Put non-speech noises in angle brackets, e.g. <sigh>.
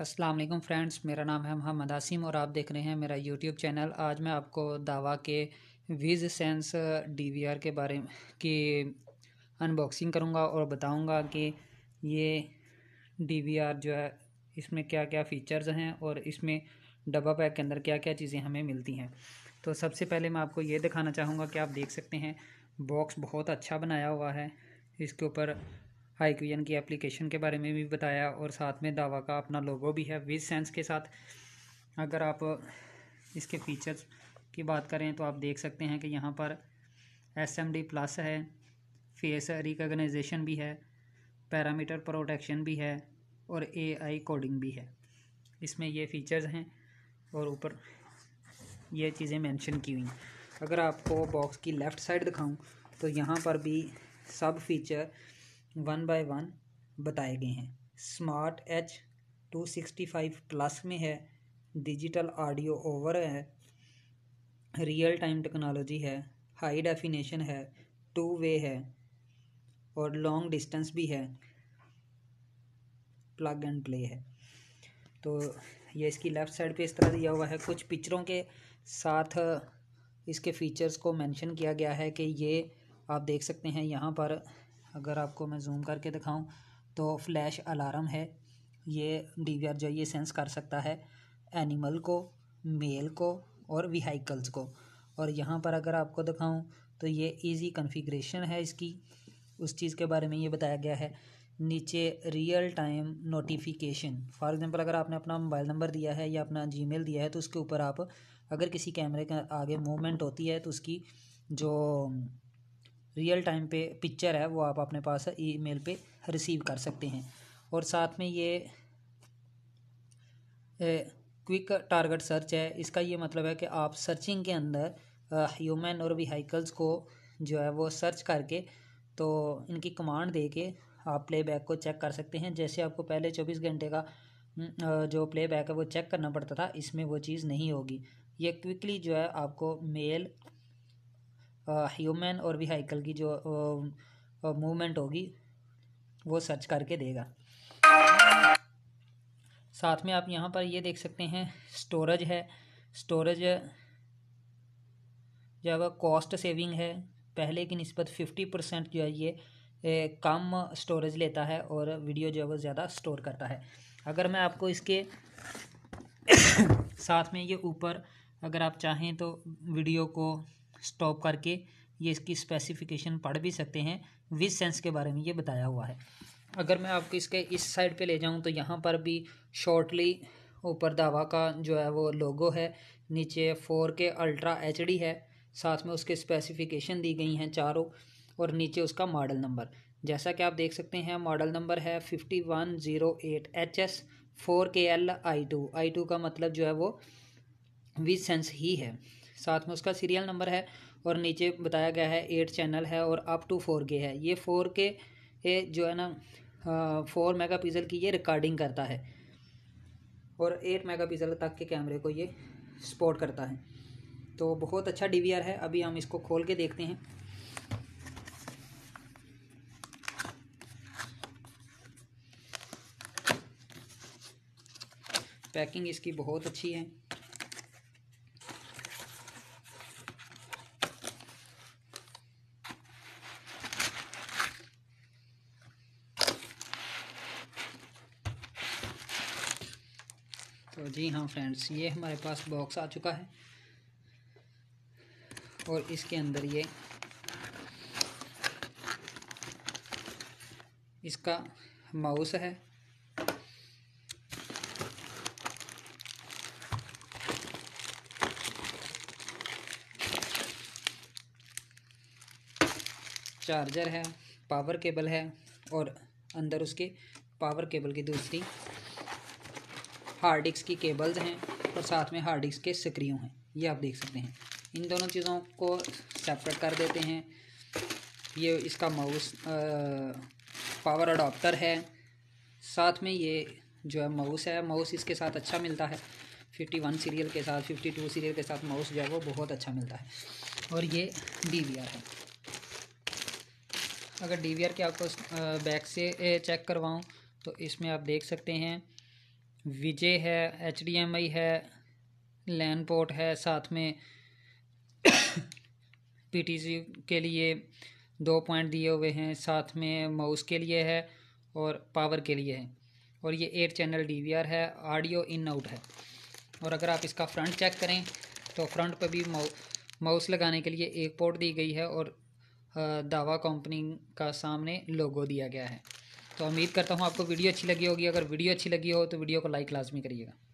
अस्सलाम वालेकुम फ्रेंड्स मेरा नाम है मोहम्मद आसिम और आप देख रहे हैं मेरा यूट्यूब चैनल आज मैं आपको दावा के विज सेंस डीवीआर के बारे में की अनबॉक्सिंग करूंगा और बताऊंगा कि ये डीवीआर जो है इसमें क्या क्या फ़ीचर्स हैं और इसमें डब्बा पैक के अंदर क्या क्या चीज़ें हमें मिलती हैं तो सबसे पहले मैं आपको ये दिखाना चाहूँगा कि आप देख सकते हैं बॉक्स बहुत अच्छा बनाया हुआ है इसके ऊपर हाइक्वियन की एप्लीकेशन के बारे में भी बताया और साथ में दावा का अपना लोगो भी है विज सेंस के साथ अगर आप इसके फीचर्स की बात करें तो आप देख सकते हैं कि यहाँ पर एस एम डी प्लस है फेस रिकगनाइजेशन भी है पैरामीटर प्रोटेक्शन भी है और ए आई कोडिंग भी है इसमें ये फीचर्स हैं और ऊपर ये चीज़ें मेंशन की हुई अगर आपको बॉक्स की लेफ़्ट साइड दिखाऊं तो यहाँ पर भी सब फीचर वन बाय वन बताए गए हैं smart H two sixty five plus में है डिजिटल ऑडियो ओवर है रियल टाइम टेक्नोलॉजी है हाई डेफिनेशन है टू वे है और लॉन्ग डिस्टेंस भी है प्लग एंड प्ले है तो ये इसकी लेफ़्ट साइड पे इस तरह दिया हुआ है कुछ पिक्चरों के साथ इसके फीचर्स को मेंशन किया गया है कि ये आप देख सकते हैं यहाँ पर अगर आपको मैं जूम करके दिखाऊं तो फ्लैश अलार्म है ये आर जो ये सेंस कर सकता है एनिमल को मेल को और व्हीकल्स को और यहाँ पर अगर आपको दिखाऊं तो ये इजी कन्फिग्रेशन है इसकी उस चीज़ के बारे में ये बताया गया है नीचे real time notification for example अगर आपने अपना मोबाइल नंबर दिया है या अपना जी दिया है तो उसके ऊपर आप अगर किसी कैमरे का आगे मूवमेंट होती है तो उसकी जो रियल टाइम पे पिक्चर है वो आप अपने पास ईमेल पे रिसीव कर सकते हैं और साथ में ये क्विक टारगेट सर्च है इसका ये मतलब है कि आप सर्चिंग के अंदर ह्यूमन और व्हीकल्स को जो है वो सर्च करके तो इनकी कमांड दे के आप प्लेबैक को चेक कर सकते हैं जैसे आपको पहले चौबीस घंटे का जो प्लेबैक है वो चेक करना पड़ता था इसमें वो चीज़ नहीं होगी ये क्विकली जो है आपको मेल ह्यूमन और व्हीकल की जो मूवमेंट होगी वो सर्च करके देगा साथ में आप यहाँ पर ये देख सकते हैं स्टोरेज है स्टोरेज जो है कॉस्ट सेविंग है पहले की नस्बत फिफ्टी परसेंट जो है ये ए, कम स्टोरेज लेता है और वीडियो जो है वो ज़्यादा स्टोर करता है अगर मैं आपको इसके साथ में ये ऊपर अगर आप चाहें तो वीडियो को स्टॉप करके ये इसकी स्पेसिफिकेशन पढ़ भी सकते हैं विज सेंस के बारे में ये बताया हुआ है अगर मैं आपको इसके इस साइड पे ले जाऊँ तो यहाँ पर भी शॉर्टली ऊपर दावा का जो है वो लोगो है नीचे फोर के अल्ट्रा एच है साथ में उसके स्पेसिफिकेशन दी गई हैं चारों और नीचे उसका मॉडल नंबर जैसा कि आप देख सकते हैं मॉडल नंबर है fifty one zero eight H S four K L I two I two का मतलब जो है वो विद सेंस ही है साथ में उसका सीरियल नंबर है और नीचे बताया गया है एट चैनल है और अप टू फोर के है ये फोर के ये जो है ना फोर मेगा पिक्सल की ये रिकॉर्डिंग करता है और एट मेगा पिक्सल तक के कैमरे को ये सपोर्ट करता है तो बहुत अच्छा डी है अभी हम इसको खोल के देखते हैं पैकिंग इसकी बहुत अच्छी है तो जी हाँ फ्रेंड्स ये हमारे पास बॉक्स आ चुका है और इसके अंदर ये इसका माउस है चार्जर है पावर केबल है और अंदर उसके पावर केबल की दूसरी हार्ड डिस्क की केबल्स हैं और साथ में हार्ड डिस्क के स्क्रीव हैं ये आप देख सकते हैं इन दोनों चीज़ों को सेपरेट कर देते हैं ये इसका माउस पावर अडोप्टर है साथ में ये जो है माउस है माउस इसके साथ अच्छा मिलता है फिफ्टी वन सीरियल के साथ फिफ्टी टू सीरियल के साथ माउस जो है वो बहुत अच्छा मिलता है और ये डी वी आर है अगर डी वी आर के आपको बैक से चेक करवाऊँ तो इसमें आप देख सकते हैं विजय है एच डी एम आई है लैन पोर्ट है साथ में <coughs> पी टी सी के लिए दो पॉइंट दिए हुए हैं साथ में माउस के लिए है और पावर के लिए है और ये eight channel D V R है ऑडियो इन आउट है और अगर आप इसका फ्रंट चेक करें तो फ्रंट पर भी माउस लगाने के लिए एक पोर्ट दी गई है और दावा कंपनी का सामने लोगो दिया गया है तो उम्मीद करता हूँ आपको वीडियो अच्छी लगी होगी अगर वीडियो अच्छी लगी हो तो वीडियो को लाइक लाजमी करिएगा